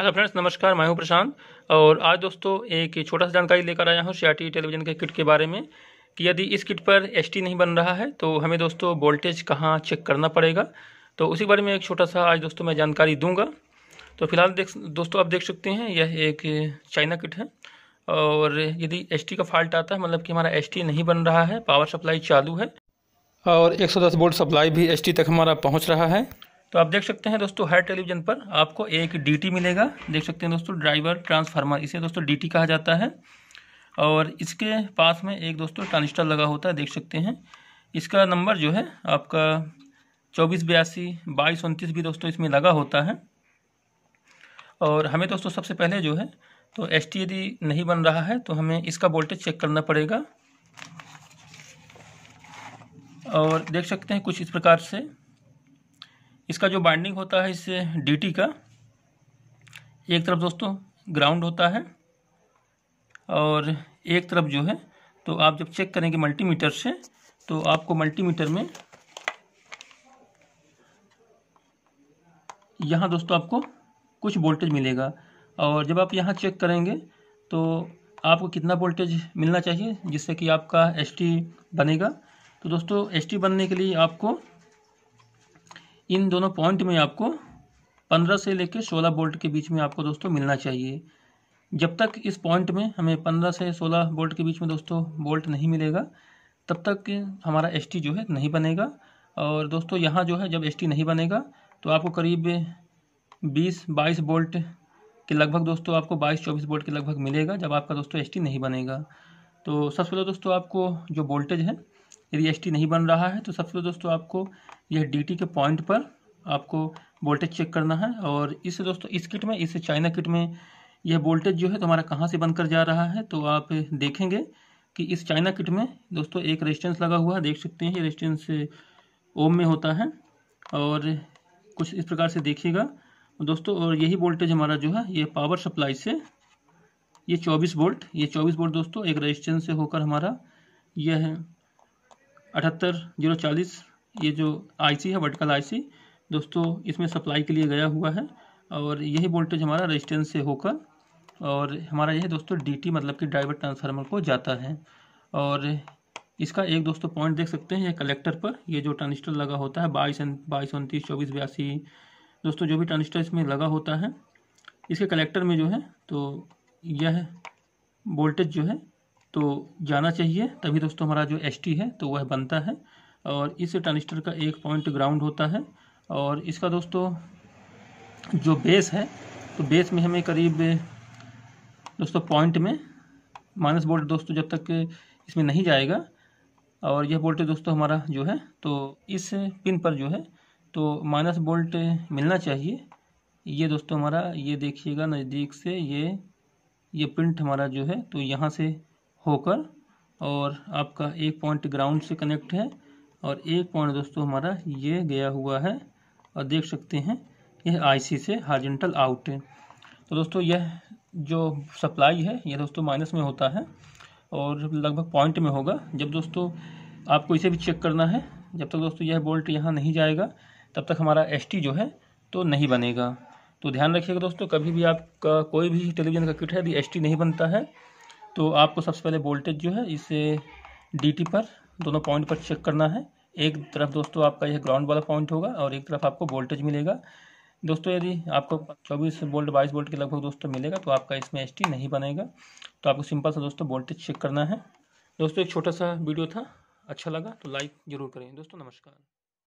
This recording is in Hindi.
हेलो फ्रेंड्स नमस्कार मैं हूं प्रशांत और आज दोस्तों एक छोटा सा जानकारी लेकर आया हूं सी टेलीविज़न के किट के बारे में कि यदि इस किट पर एस नहीं बन रहा है तो हमें दोस्तों वोल्टेज कहाँ चेक करना पड़ेगा तो उसी बारे में एक छोटा सा आज दोस्तों मैं जानकारी दूंगा तो फिलहाल देख दोस्तों आप देख सकते हैं यह एक चाइना किट है और यदि एस का फॉल्ट आता है मतलब कि हमारा एस नहीं बन रहा है पावर सप्लाई चालू है और एक वोल्ट सप्लाई भी एस तक हमारा पहुँच रहा है तो आप देख सकते हैं दोस्तों हर टेलीविजन पर आपको एक डीटी मिलेगा देख सकते हैं दोस्तों ड्राइवर ट्रांसफार्मर इसे दोस्तों डीटी कहा जाता है और इसके पास में एक दोस्तों ट्रांजिस्टर लगा होता है देख सकते हैं इसका नंबर जो है आपका चौबीस बयासी बाईस उनतीस भी दोस्तों इसमें लगा होता है और हमें दोस्तों सबसे पहले जो है तो एस यदि नहीं बन रहा है तो हमें इसका वोल्टेज चेक करना पड़ेगा और देख सकते हैं कुछ इस प्रकार से इसका जो बाइंडिंग होता है इससे डीटी का एक तरफ दोस्तों ग्राउंड होता है और एक तरफ जो है तो आप जब चेक करेंगे मल्टीमीटर से तो आपको मल्टीमीटर में यहाँ दोस्तों आपको कुछ वोल्टेज मिलेगा और जब आप यहाँ चेक करेंगे तो आपको कितना वोल्टेज मिलना चाहिए जिससे कि आपका एस बनेगा तो दोस्तों एस बनने के लिए आपको इन दोनों पॉइंट में आपको 15 से लेकर 16 बोल्ट के बीच में आपको दोस्तों मिलना चाहिए जब तक इस पॉइंट में हमें 15 से 16 बोल्ट के बीच में दोस्तों बोल्ट नहीं मिलेगा तब तक हमारा एस जो है नहीं बनेगा और दोस्तों यहाँ जो है जब एस नहीं बनेगा तो आपको करीब बीस बाईस बोल्ट के लगभग दोस्तों आपको बाईस चौबीस बोल्ट के लगभग मिलेगा जब आपका दोस्तों एस नहीं बनेगा तो सबसे पहले दोस्तों आपको जो वोल्टेज है यदि एस नहीं बन रहा है तो सबसे पहले दोस्तों आपको यह डी के पॉइंट पर आपको वोल्टेज चेक करना है और इस दोस्तों इस किट में इस चाइना किट में यह वोल्टेज जो है तुम्हारा हमारा कहाँ से बनकर जा रहा है तो आप देखेंगे कि इस चाइना किट में दोस्तों एक रेजिस्टेंस लगा हुआ है देख सकते हैं ये रेजिस्टेंस ओम में होता है और कुछ इस प्रकार से देखिएगा दोस्तों और यही वोल्टेज हमारा जो है ये पावर सप्लाई से ये 24 वोल्ट ये 24 वोल्ट दोस्तों एक रेजिस्टेंस से होकर हमारा यह अठहत्तर जीरो चालीस ये जो आईसी है वर्टिकल आईसी दोस्तों इसमें सप्लाई के लिए गया हुआ है और यही वोल्टेज हमारा रेजिस्टेंस से होकर और हमारा यह दोस्तों डीटी मतलब कि ड्राइवर ट्रांसफार्मर को जाता है और इसका एक दोस्तों पॉइंट देख सकते हैं यह कलेक्टर पर ये जो ट्रांजिस्टर लगा होता है बाईस बाईस उनतीस चौबीस बयासी दोस्तों जो भी ट्रांजिस्टर इसमें लगा होता है इसके कलेक्टर में जो है तो यह वोल्टेज जो है तो जाना चाहिए तभी दोस्तों हमारा जो एस है तो वह बनता है और इस ट्रांजिस्टर का एक पॉइंट ग्राउंड होता है और इसका दोस्तों जो बेस है तो बेस में हमें करीब दोस्तों पॉइंट में माइनस वोल्ट दोस्तों जब तक इसमें नहीं जाएगा और यह वोल्टेज दोस्तों हमारा जो है तो इस पिन पर जो है तो माइनस वोल्ट मिलना चाहिए ये दोस्तों हमारा ये देखिएगा नज़दीक से ये ये प्रिंट हमारा जो है तो यहाँ से होकर और आपका एक पॉइंट ग्राउंड से कनेक्ट है और एक पॉइंट दोस्तों हमारा ये गया हुआ है और देख सकते हैं यह आईसी से हार्जेंटल आउट है तो दोस्तों यह जो सप्लाई है यह दोस्तों माइनस में होता है और लगभग पॉइंट में होगा जब दोस्तों आपको इसे भी चेक करना है जब तक दोस्तों यह बोल्ट यहाँ नहीं जाएगा तब तक हमारा एस जो है तो नहीं बनेगा तो ध्यान रखिएगा दोस्तों कभी भी आपका कोई भी टेलीविज़न का किट है यदि एस नहीं बनता है तो आपको सबसे पहले वोल्टेज जो है इसे डी पर दोनों पॉइंट पर चेक करना है एक तरफ दोस्तों आपका यह ग्राउंड वाला पॉइंट होगा और एक तरफ आपको वोल्टेज मिलेगा दोस्तों यदि आपको 24 वोल्ट 22 वोल्ट के लगभग दोस्तों मिलेगा तो आपका इसमें एस नहीं बनेगा तो आपको सिंपल सा दोस्तों वोल्टेज चेक करना है दोस्तों एक छोटा सा वीडियो था अच्छा लगा तो लाइक ज़रूर करें दोस्तों नमस्कार